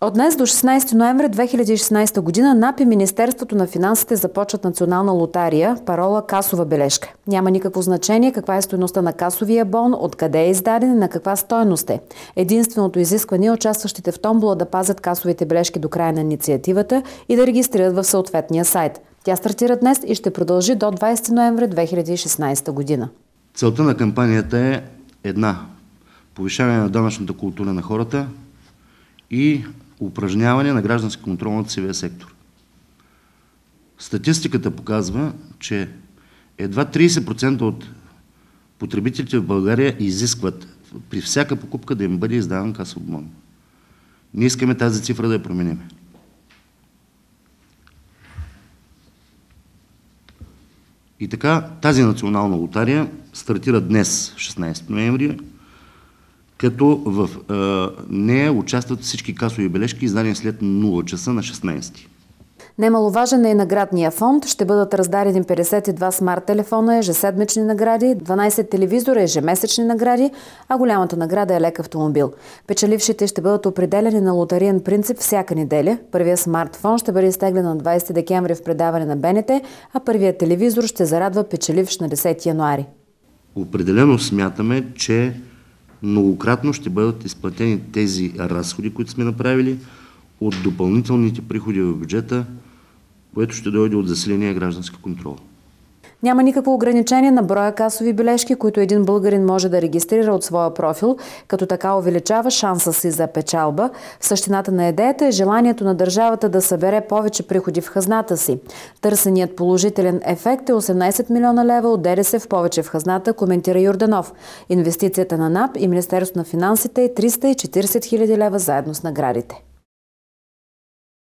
От днес до 16 ноември 2016 година НАП и Министерството на финансите започват национална лотария, парола касова бележка. Няма никакво значение каква е стоеността на касовия бон, откъде е издаден и на каква стоеност е. Единственото изискване е участващите в томбола да пазят касовите бележки до края на инициативата и да регистрират в съответния сайт. Тя стартира днес и ще продължи до 20 ноември 2016 година. Целта на кампанията е една – повишаване на данъчната култура на хората и упражняване на граждански контрол над сивия сектор. Статистиката показва, че едва 30% от потребителите в България изискват при всяка покупка да им бъде издаван касов бон. Не искаме тази цифра да я променим. И така, тази национална лотария стартира днес, 16 ноември, като в нея участват всички касови бележки, издания след 0 часа на 16. Немаловажен е и наградния фонд. Ще бъдат раздарени 52 смарт-телефона, ежеседмични награди, 12 телевизора, ежемесечни награди, а голямата награда е лек автомобил. Печелившите ще бъдат определени на лотариен принцип всяка неделя. Първият смартфон ще бъде изтеглен на 20 декември в предаване на БНТ, а първият телевизор ще зарадва печеливш на 10 януари. Определено смятаме, че многократно ще бъдат изплатени тези разходи, които сме направили от допълнителните приходи в бюджета, което ще дойде от засиления граждански контрол. Няма никакво ограничение на броя касови бележки, които един българин може да регистрира от своя профил, като така увеличава шанса си за печалба. В същината на идеята е желанието на държавата да събере повече приходи в хазната си. Търсеният положителен ефект е 18 милиона лева от ДДС в повече в хазната, коментира Юрданов. Инвестицията на НАП и Министерство на финансите е 340 хиляди лева заедно с наградите.